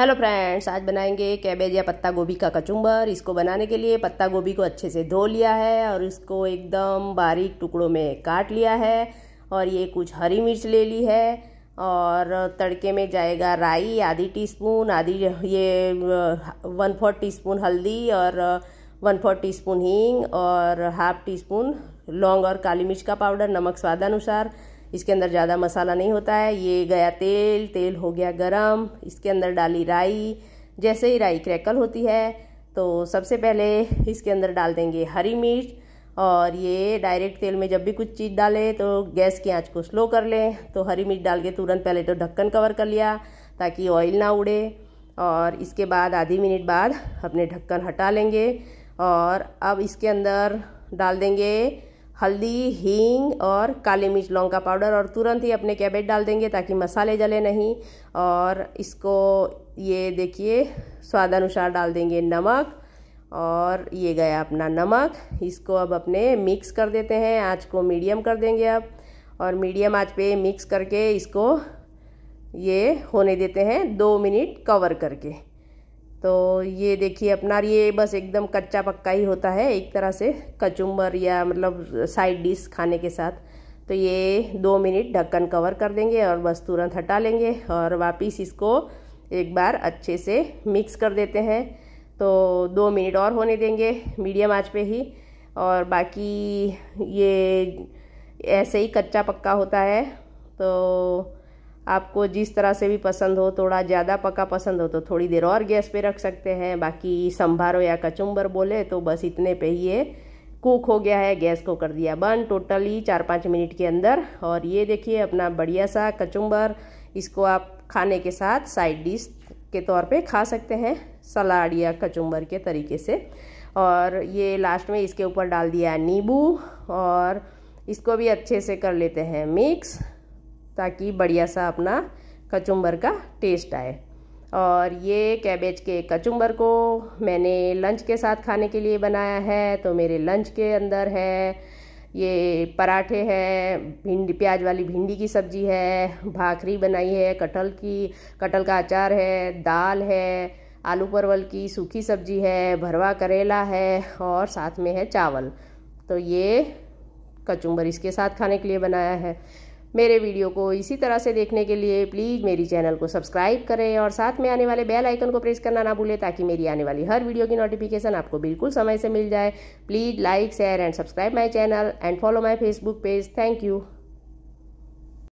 hello friends आज बनाएंगे cabbage या पत्ता गोभी का कचुम्बर इसको बनाने के लिए पत्ता गोभी को अच्छे से धो लिया है और इसको एकदम बारीक टुकड़ों में काट लिया है और ये कुछ हरी मिर्च ले ली है और तड़के में जाएगा राई आधी टीस्पून आधी ये वन फोर्थ स्पून हल्दी और वन फोर्थ स्पून हींग और हाफ टी स्पून लौंग और काली मिर्च का पाउडर नमक स्वादानुसार इसके अंदर ज़्यादा मसाला नहीं होता है ये गया तेल तेल हो गया गरम इसके अंदर डाली राई जैसे ही राई क्रैकल होती है तो सबसे पहले इसके अंदर डाल देंगे हरी मिर्च और ये डायरेक्ट तेल में जब भी कुछ चीज़ डालें तो गैस की आंच को स्लो कर लें तो हरी मिर्च डाल के तुरंत पहले तो ढक्कन कवर कर लिया ताकि ऑयल ना उड़े और इसके बाद आधी मिनट बाद अपने ढक्कन हटा लेंगे और अब इसके अंदर डाल देंगे हल्दी हींग और काली मिर्च लौंग का पाउडर और तुरंत ही अपने कैबेज डाल देंगे ताकि मसाले जले नहीं और इसको ये देखिए स्वाद अनुसार डाल देंगे नमक और ये गया अपना नमक इसको अब अपने मिक्स कर देते हैं आँच को मीडियम कर देंगे अब और मीडियम आँच पे मिक्स करके इसको ये होने देते हैं दो मिनट कवर करके तो ये देखिए अपना ये बस एकदम कच्चा पक्का ही होता है एक तरह से कचुम्बर या मतलब साइड डिश खाने के साथ तो ये दो मिनट ढक्कन कवर कर देंगे और बस तुरंत हटा लेंगे और वापस इसको एक बार अच्छे से मिक्स कर देते हैं तो दो मिनट और होने देंगे मीडियम आंच पे ही और बाकी ये ऐसे ही कच्चा पक्का होता है तो आपको जिस तरह से भी पसंद हो थोड़ा ज़्यादा पका पसंद हो तो थोड़ी देर और गैस पे रख सकते हैं बाकी संभारो या कचुम्बर बोले तो बस इतने पे ही ये कुक हो गया है गैस को कर दिया बंद टोटली चार पाँच मिनट के अंदर और ये देखिए अपना बढ़िया सा कचुम्बर इसको आप खाने के साथ साइड डिश के तौर पर खा सकते हैं सलाड या कचुम्बर के तरीके से और ये लास्ट में इसके ऊपर डाल दिया नींबू और इसको भी अच्छे से कर लेते हैं मिक्स ताकि बढ़िया सा अपना कचुम्बर का टेस्ट आए और ये कैबेज के कचुम्बर को मैंने लंच के साथ खाने के लिए बनाया है तो मेरे लंच के अंदर है ये पराठे हैं भिंडी प्याज वाली भिंडी की सब्ज़ी है भाखरी बनाई है कटहल की कटहल का अचार है दाल है आलू परवल की सूखी सब्ज़ी है भरवा करेला है और साथ में है चावल तो ये कचुम्बर इसके साथ खाने के लिए बनाया है मेरे वीडियो को इसी तरह से देखने के लिए प्लीज़ मेरी चैनल को सब्सक्राइब करें और साथ में आने वाले बेल आइकन को प्रेस करना ना भूलें ताकि मेरी आने वाली हर वीडियो की नोटिफिकेशन आपको बिल्कुल समय से मिल जाए please like share and subscribe my channel and follow my Facebook page thank you